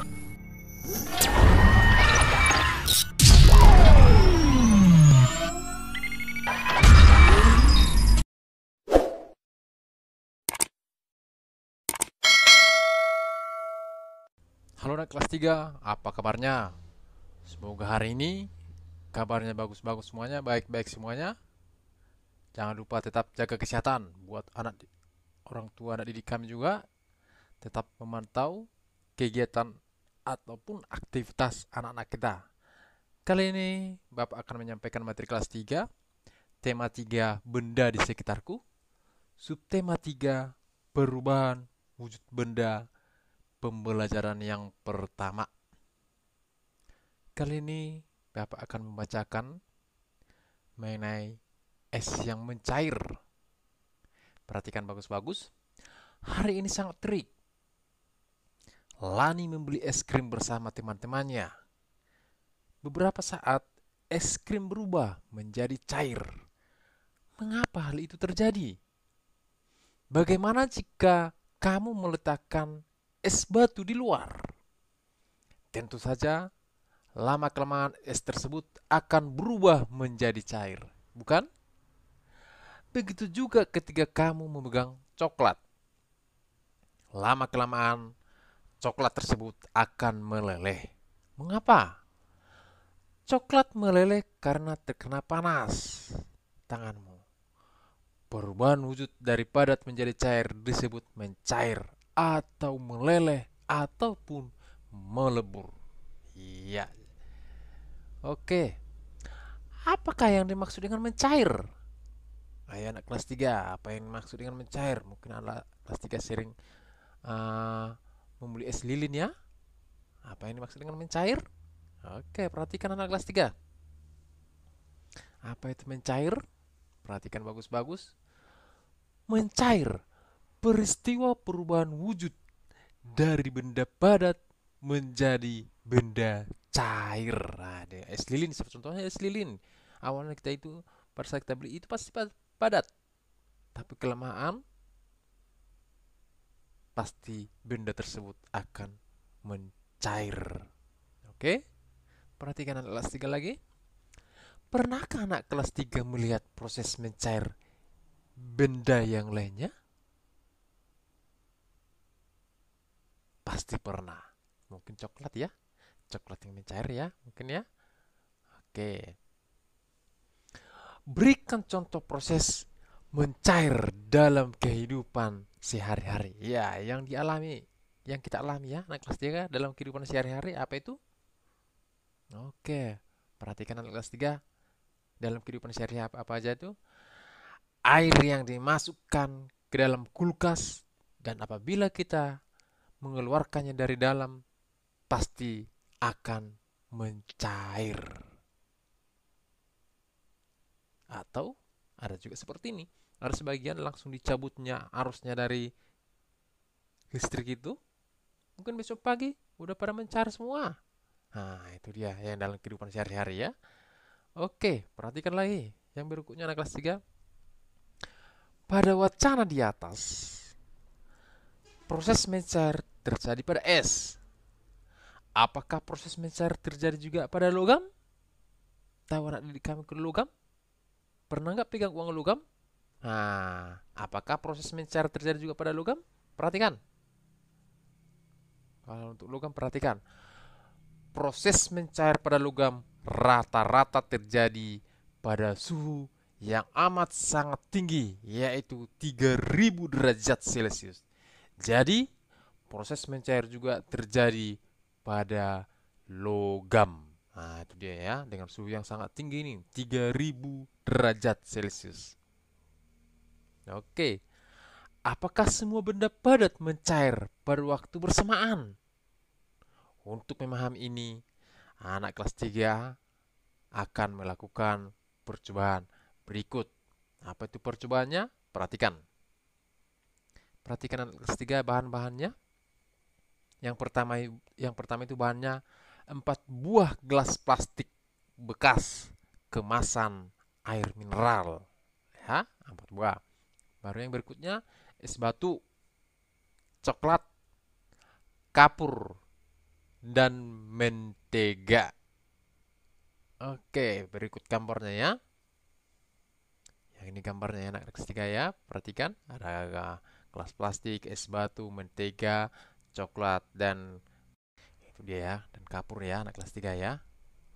Halo anak kelas 3, apa kabarnya? Semoga hari ini kabarnya bagus-bagus semuanya, baik-baik semuanya. Jangan lupa tetap jaga kesehatan buat anak orang tua anak didik kami juga. Tetap memantau kegiatan ataupun aktivitas anak-anak kita. Kali ini Bapak akan menyampaikan materi kelas 3, tema 3 benda di sekitarku, subtema 3 perubahan wujud benda pembelajaran yang pertama. Kali ini Bapak akan membacakan mengenai es yang mencair. Perhatikan bagus-bagus. Hari ini sangat terik Lani membeli es krim bersama teman-temannya. Beberapa saat, es krim berubah menjadi cair. Mengapa hal itu terjadi? Bagaimana jika kamu meletakkan es batu di luar? Tentu saja, lama-kelamaan es tersebut akan berubah menjadi cair, bukan? Begitu juga ketika kamu memegang coklat. Lama-kelamaan, coklat tersebut akan meleleh. Mengapa? Coklat meleleh karena terkena panas tanganmu. Perubahan wujud dari padat menjadi cair disebut mencair atau meleleh ataupun melebur. Iya. Oke. Apakah yang dimaksud dengan mencair? Ayo anak kelas 3, apa yang dimaksud dengan mencair? Mungkin anak kelas 3 sering uh, membeli es lilin ya. Apa ini dimaksud dengan mencair? Oke, perhatikan anak kelas 3. Apa itu mencair? Perhatikan bagus-bagus. Mencair, peristiwa perubahan wujud dari benda padat menjadi benda cair. Ada nah, es lilin, contohnya es lilin. Awalnya kita itu pada saat kita beli itu pasti padat. Tapi kelemahan pasti benda tersebut akan mencair. Oke? Perhatikan anak kelas 3 lagi. Pernahkah anak kelas 3 melihat proses mencair benda yang lainnya? Pasti pernah. Mungkin coklat ya. Coklat yang mencair ya, mungkin ya. Oke. Berikan contoh proses mencair dalam kehidupan sehari-hari. Ya, yang dialami, yang kita alami ya, anak kelas 3 dalam kehidupan sehari-hari apa itu? Oke, perhatikan anak kelas 3 dalam kehidupan sehari-hari apa, apa aja itu? Air yang dimasukkan ke dalam kulkas dan apabila kita mengeluarkannya dari dalam pasti akan mencair. Atau ada juga seperti ini ada sebagian langsung dicabutnya arusnya dari listrik itu mungkin besok pagi udah pada mencar semua nah itu dia yang dalam kehidupan sehari-hari ya oke perhatikan lagi yang berikutnya anak kelas 3 pada wacana di atas proses mencar terjadi pada es apakah proses mencar terjadi juga pada logam tahu anak didik kami ke logam pernah nggak pegang uang logam Nah, apakah proses mencair terjadi juga pada logam? Perhatikan. Kalau untuk logam perhatikan. Proses mencair pada logam rata-rata terjadi pada suhu yang amat sangat tinggi, yaitu 3000 derajat Celcius. Jadi, proses mencair juga terjadi pada logam. Nah, itu dia ya, dengan suhu yang sangat tinggi ini, 3000 derajat Celcius. Oke. Apakah semua benda padat mencair pada waktu bersamaan? Untuk memahami ini, anak kelas 3 akan melakukan percobaan berikut. Apa itu percobaannya? Perhatikan. Perhatikan anak kelas 3 bahan-bahannya. Yang pertama yang pertama itu bahannya empat buah gelas plastik bekas kemasan air mineral. Ya, empat buah. Baru yang berikutnya es batu, coklat, kapur, dan mentega. Oke, berikut gambarnya ya. Yang ini gambarnya enak anak kelas ya. Perhatikan, ada kelas plastik, es batu, mentega, coklat, dan itu dia ya, dan kapur ya, anak kelas tiga ya.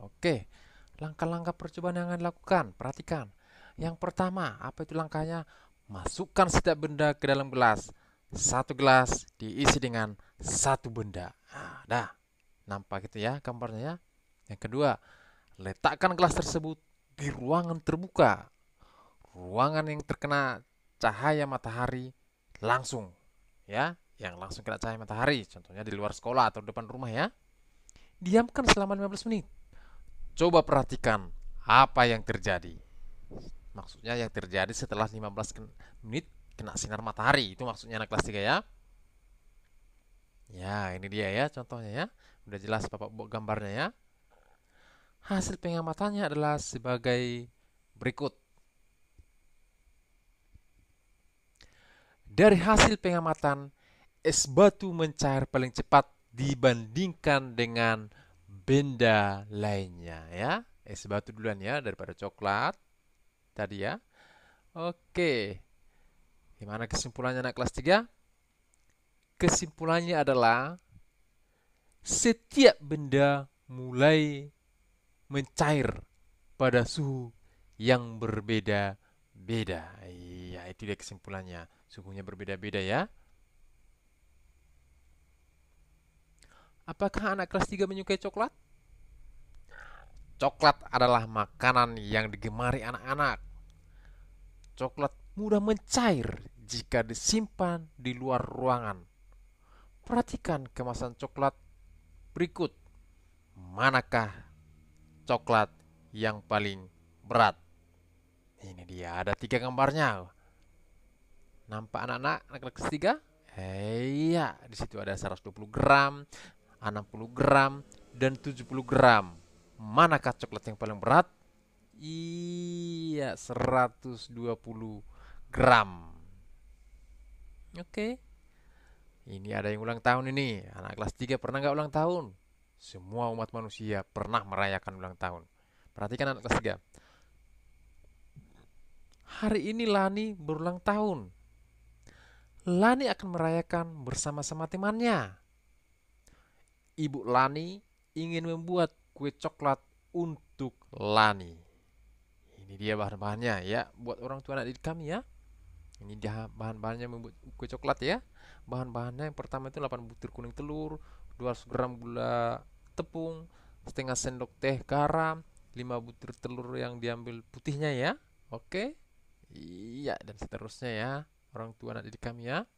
Oke, langkah-langkah percobaan yang akan dilakukan, perhatikan. Yang pertama, apa itu langkahnya? Masukkan setiap benda ke dalam gelas. Satu gelas diisi dengan satu benda. Nah, dah. Nampak gitu ya gambarnya ya. Yang kedua, letakkan gelas tersebut di ruangan terbuka. Ruangan yang terkena cahaya matahari langsung. Ya, yang langsung kena cahaya matahari. Contohnya di luar sekolah atau depan rumah ya. Diamkan selama 15 menit. Coba perhatikan apa yang terjadi. Maksudnya yang terjadi setelah 15 menit kena sinar matahari. Itu maksudnya anak kelas 3 ya. Ya, ini dia ya contohnya ya. Udah jelas Bapak buat gambarnya ya. Hasil pengamatannya adalah sebagai berikut. Dari hasil pengamatan, es batu mencair paling cepat dibandingkan dengan benda lainnya ya. Es batu duluan ya daripada coklat tadi ya. Oke. Gimana kesimpulannya anak kelas 3? Kesimpulannya adalah setiap benda mulai mencair pada suhu yang berbeda-beda. Iya, itu dia kesimpulannya. Suhunya berbeda-beda ya. Apakah anak kelas 3 menyukai coklat? Coklat adalah makanan yang digemari anak-anak. Coklat mudah mencair jika disimpan di luar ruangan. Perhatikan kemasan coklat berikut. Manakah coklat yang paling berat? Ini dia, ada tiga gambarnya. Nampak anak-anak, anak-anak ketiga? Iya, di situ ada 120 gram, 60 gram, dan 70 gram. Manakah coklat yang paling berat? Iya, 120 gram. Oke. Okay. Ini ada yang ulang tahun ini. Anak kelas 3 pernah nggak ulang tahun? Semua umat manusia pernah merayakan ulang tahun. Perhatikan anak kelas 3. Hari ini Lani berulang tahun. Lani akan merayakan bersama-sama temannya. Ibu Lani ingin membuat kue coklat untuk Lani. Ini dia bahan-bahannya ya buat orang tua anak didik kami ya. Ini dia bahan-bahannya membuat kue coklat ya. Bahan-bahannya yang pertama itu 8 butir kuning telur, 200 gram gula tepung, setengah sendok teh garam, 5 butir telur yang diambil putihnya ya. Oke. Iya dan seterusnya ya. Orang tua anak didik kami ya.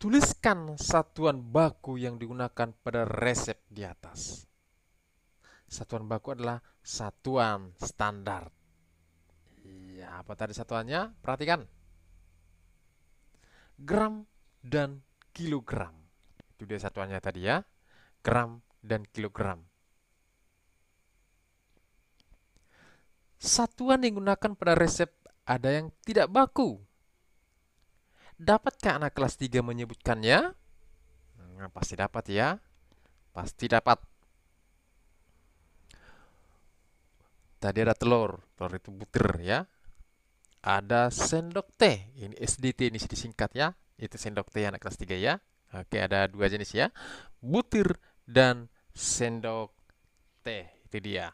Tuliskan satuan baku yang digunakan pada resep di atas. Satuan baku adalah satuan standar. Ya, apa tadi satuannya? Perhatikan. Gram dan kilogram. Itu dia satuannya tadi ya. Gram dan kilogram. Satuan yang digunakan pada resep ada yang tidak baku, Dapatkah anak kelas 3 menyebutkannya? Nah, pasti dapat ya. Pasti dapat. Tadi ada telur. Telur itu butir ya. Ada sendok teh. Ini SDT ini disingkat ya. Itu sendok teh anak kelas 3 ya. Oke, ada dua jenis ya. Butir dan sendok teh. Itu dia.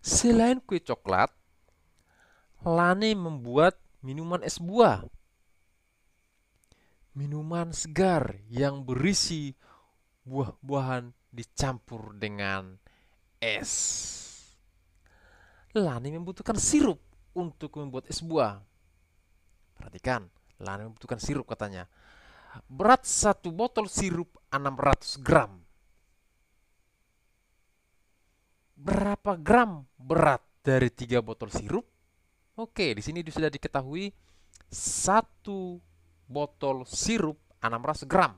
Selain kue coklat, Lane membuat minuman es buah. Minuman segar yang berisi buah-buahan dicampur dengan es. Lani membutuhkan sirup untuk membuat es buah. Perhatikan, Lani membutuhkan sirup katanya. Berat satu botol sirup 600 gram. Berapa gram berat dari tiga botol sirup? Oke, di sini sudah diketahui satu botol sirup 600 gram.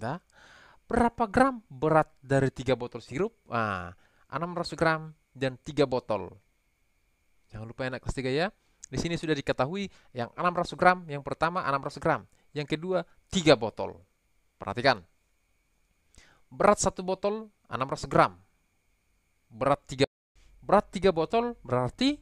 Nah, berapa gram berat dari tiga botol sirup? Ah, 600 gram dan tiga botol. Jangan lupa anak kelas 3 ya. Di sini sudah diketahui yang 600 gram, yang pertama 600 gram, yang kedua 3 botol. Perhatikan. Berat satu botol 600 gram. Berat tiga Berat 3 botol berarti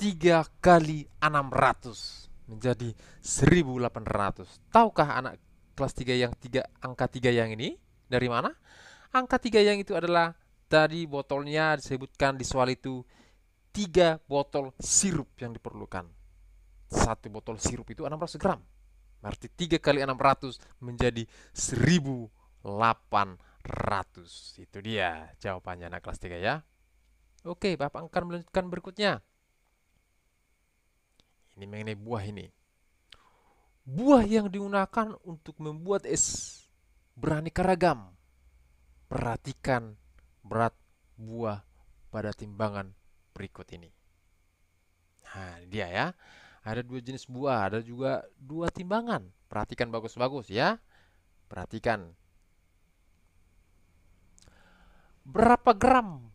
3 kali 600 menjadi 1800. Tahukah anak kelas 3 yang 3 angka 3 yang ini dari mana? Angka 3 yang itu adalah tadi botolnya disebutkan di soal itu 3 botol sirup yang diperlukan. Satu botol sirup itu 600 gram. Berarti 3 kali 600 menjadi 1800. Itu dia jawabannya anak kelas 3 ya. Oke, Bapak akan melanjutkan berikutnya. Ini mengenai buah ini. Buah yang digunakan untuk membuat es beraneka ragam. Perhatikan berat buah pada timbangan berikut ini. Nah, dia ya. Ada dua jenis buah, ada juga dua timbangan. Perhatikan bagus-bagus ya. Perhatikan. Berapa gram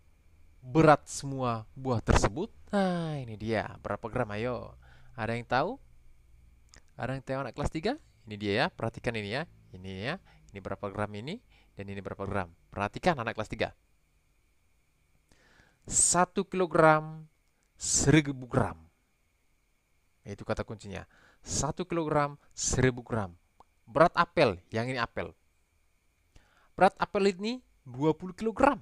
berat semua buah tersebut? Nah, ini dia. Berapa gram? Ayo. Ada yang tahu? Ada yang tahu anak kelas 3? Ini dia ya. Perhatikan ini ya. Ini ya. Ini berapa gram ini? Dan ini berapa gram? Perhatikan anak kelas 3. 1 kilogram 1000 gram. Itu kata kuncinya. 1 kilogram 1000 gram. Berat apel, yang ini apel. Berat apel ini 20 kilogram.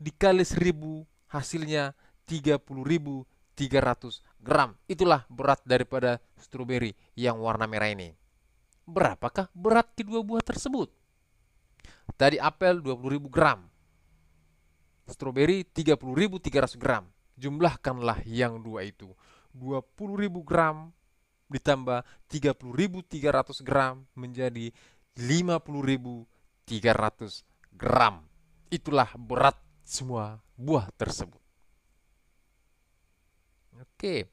dikali 1000 hasilnya 30.300 gram. Itulah berat daripada stroberi yang warna merah ini. Berapakah berat kedua buah tersebut? Tadi apel 20.000 gram. Stroberi 30.300 gram. Jumlahkanlah yang dua itu. 20.000 gram ditambah 30.300 gram menjadi 50.300 gram. Itulah berat semua buah tersebut. Oke,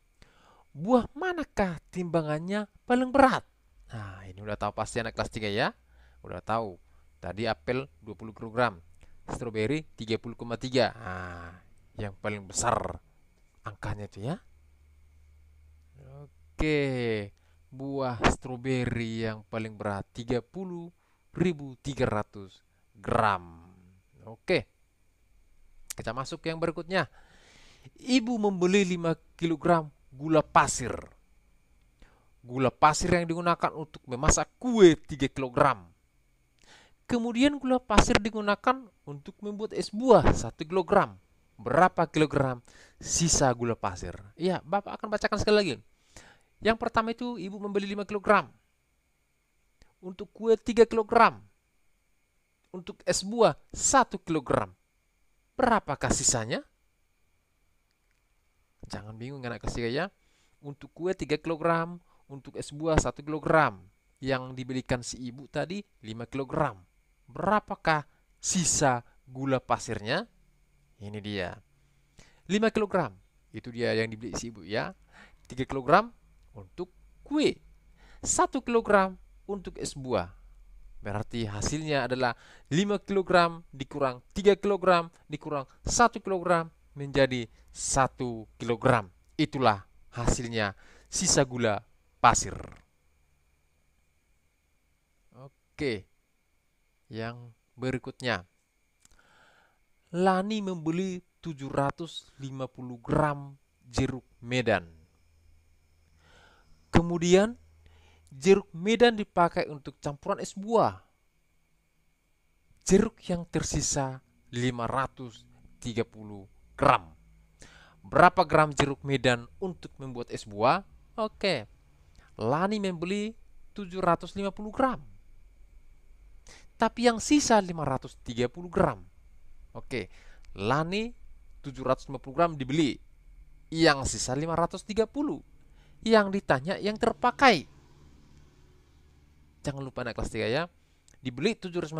buah manakah timbangannya paling berat? Nah, ini udah tahu pasti anak kelas 3 ya. Udah tahu. Tadi apel 20 kg, stroberi 30,3. Nah, yang paling besar angkanya itu ya. Oke, buah stroberi yang paling berat 30.300 gram. Oke. Kita masuk yang berikutnya. Ibu membeli 5 kg gula pasir. Gula pasir yang digunakan untuk memasak kue 3 kg. Kemudian gula pasir digunakan untuk membuat es buah 1 kg. Berapa kilogram sisa gula pasir? Iya, Bapak akan bacakan sekali lagi. Yang pertama itu ibu membeli 5 kg. Untuk kue 3 kg. Untuk es buah 1 kg Berapakah sisanya? Jangan bingung anak kasih ya. Untuk kue 3 kg, untuk es buah 1 kg. Yang dibelikan si ibu tadi 5 kg. Berapakah sisa gula pasirnya? Ini dia. 5 kg. Itu dia yang dibeli si ibu ya. 3 kg untuk kue. 1 kg untuk es buah. Berarti hasilnya adalah 5 kg dikurang 3 kg dikurang 1 kg menjadi 1 kg. Itulah hasilnya sisa gula pasir. Oke. Yang berikutnya. Lani membeli 750 gram jeruk medan. Kemudian jeruk medan dipakai untuk campuran es buah. Jeruk yang tersisa 530 gram. Berapa gram jeruk medan untuk membuat es buah? Oke. Lani membeli 750 gram. Tapi yang sisa 530 gram. Oke. Lani 750 gram dibeli. Yang sisa 530. Yang ditanya yang terpakai jangan lupa anak kelas 3 ya dibeli 750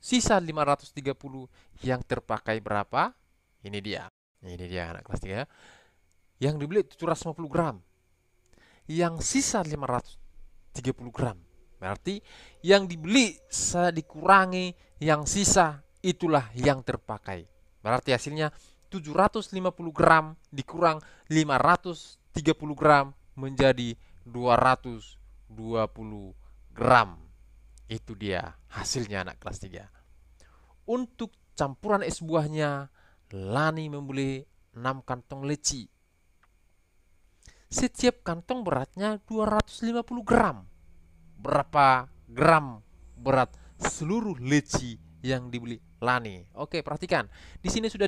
sisa 530 yang terpakai berapa ini dia ini dia anak kelas 3 ya yang dibeli 750 gram yang sisa 530 gram berarti yang dibeli saya dikurangi yang sisa itulah yang terpakai berarti hasilnya 750 gram dikurang 530 gram menjadi 220 gram. Itu dia hasilnya anak kelas 3. Untuk campuran es buahnya, Lani membeli 6 kantong leci. Setiap kantong beratnya 250 gram. Berapa gram berat seluruh leci yang dibeli Lani? Oke, perhatikan. Di sini sudah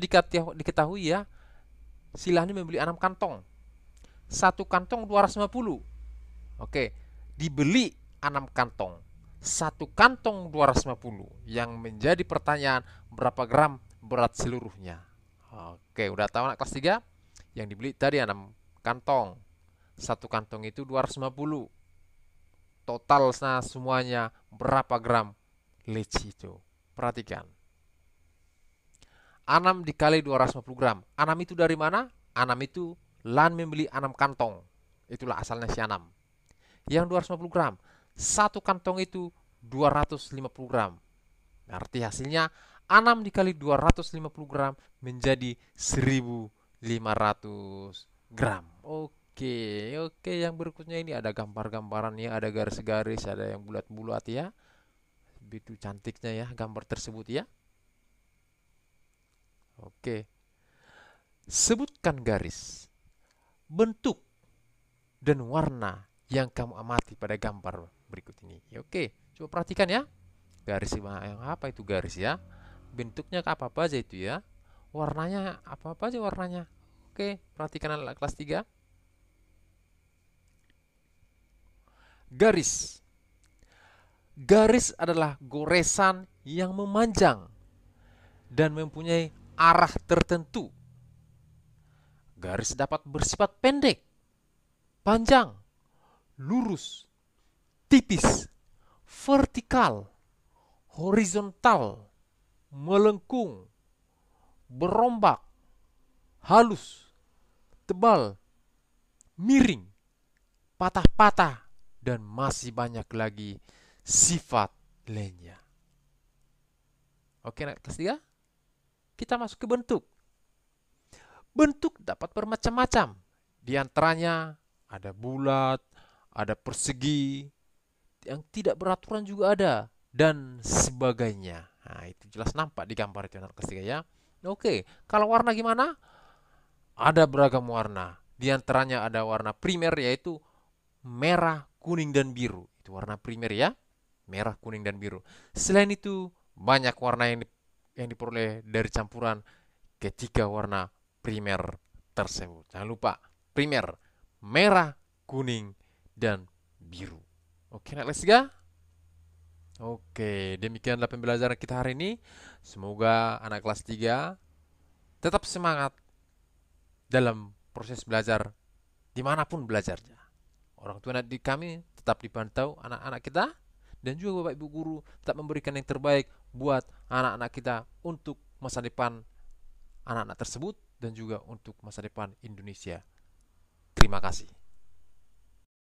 diketahui ya, si Lani membeli 6 kantong. Satu kantong 250. Oke, dibeli 6 kantong. Satu kantong 250 yang menjadi pertanyaan berapa gram berat seluruhnya. Oke, udah tahu anak kelas 3? Yang dibeli tadi 6 kantong. Satu kantong itu 250. Total nah semuanya berapa gram leci itu? Perhatikan. 6 dikali 250 gram. 6 itu dari mana? 6 itu Lan membeli 6 kantong. Itulah asalnya si 6. Yang 250 gram satu kantong itu 250 gram. Berarti hasilnya 6 dikali 250 gram menjadi 1500 gram. Oke, oke yang berikutnya ini ada gambar gambaran ya, ada garis-garis, ada yang bulat-bulat ya. Begitu cantiknya ya gambar tersebut ya. Oke. Sebutkan garis, bentuk, dan warna yang kamu amati pada gambar berikut ini. Ya, oke, coba perhatikan ya. Garis yang apa itu garis ya? Bentuknya apa apa aja itu ya? Warnanya apa apa aja warnanya? Oke, perhatikan anak kelas 3. Garis. Garis adalah goresan yang memanjang dan mempunyai arah tertentu. Garis dapat bersifat pendek, panjang, lurus, tipis, vertikal, horizontal, melengkung, berombak, halus, tebal, miring, patah-patah, dan masih banyak lagi sifat lainnya. Oke, naik kelas tiga. Kita masuk ke bentuk. Bentuk dapat bermacam-macam. Di antaranya ada bulat, ada persegi, yang tidak beraturan juga ada dan sebagainya. Nah, itu jelas nampak di gambar itu anak ketiga ya. Oke, kalau warna gimana? Ada beragam warna. Di antaranya ada warna primer yaitu merah, kuning dan biru. Itu warna primer ya. Merah, kuning dan biru. Selain itu, banyak warna yang yang diperoleh dari campuran ketiga warna primer tersebut. Jangan lupa primer merah, kuning dan biru. Oke, okay, let's go. Oke, demikianlah pembelajaran kita hari ini. Semoga anak kelas 3 tetap semangat dalam proses belajar dimanapun belajarnya. Orang tua di kami tetap dipantau anak-anak kita dan juga bapak ibu guru tetap memberikan yang terbaik buat anak-anak kita untuk masa depan anak-anak tersebut dan juga untuk masa depan Indonesia. Terima kasih.